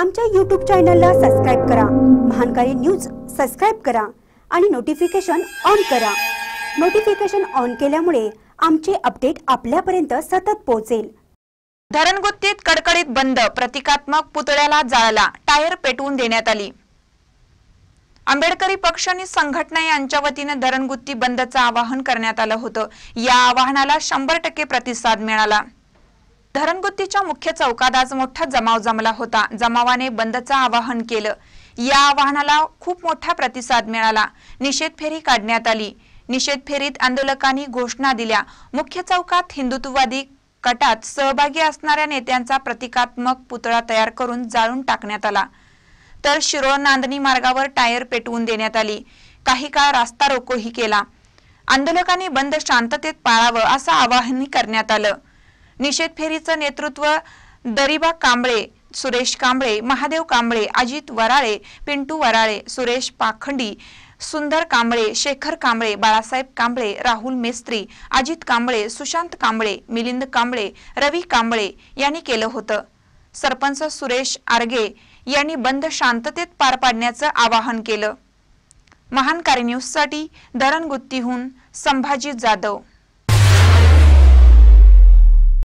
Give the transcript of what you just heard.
आमच्या यूट्यूब चॅनलला सबस्क्राईब करा महानकारी न्यूज सबस्क्राईब करा आणि नोटिफिकेशन ऑन करा नोटिफिकेशन ऑन केल्यामुळे आमचे अपडेट आपल्यापर्यंत सतत पोहोचेल धरणगुत्तीत कडकडीत बंद प्रतिकात्मक पुतळ्याला जाळला टायर पेटवून देण्यात आली आंबेडकरी पक्ष आणि संघटना यांच्या वतीने धरणगुत्ती बंदचं आवाहन करण्यात आलं होतं या आवाहनाला शंभर टक्के प्रतिसाद मिळाला धरणगुत्तीच्या मुख्य चौकात आज मोठा जमाव जमला होता जमावाने बंदचं आवाहन केलं या आवाहनाला खूप मोठा प्रतिसाद मिळाला निषेध फेरी काढण्यात आली निषेध फेरीत आंदोलकांनी घोषणा दिल्या मुख्य चौकात हिंदुत्ववादी कटात सहभागी असणाऱ्या नेत्यांचा प्रतिकात्मक पुतळा तयार करून जाळून टाकण्यात आला तर शिरो नांदणी मार्गावर टायर पेटवून देण्यात आली काही काळ रास्ता रोकोही केला आंदोलकांनी बंद शांततेत पाळावं असं आवाहनही करण्यात आलं निषेध फेरीचं नेतृत्व दरिबा कांबळे सुरेश कांबळे महादेव कांबळे अजित वराळे पिंटू वराळे सुरेश पाखंडी सुंदर कांबळे शेखर कांबळे बाळासाहेब कांबळे राहुल मेस्त्री अजित कांबळे सुशांत कांबळे मिलिंद कांबळे रवी कांबळे यांनी केलं होतं सरपंच सुरेश आरगे यांनी बंद शांततेत पार पाडण्याचं आवाहन केलं महान कार्य न्यूजसाठी धरणगुत्तीहून संभाजी जाधव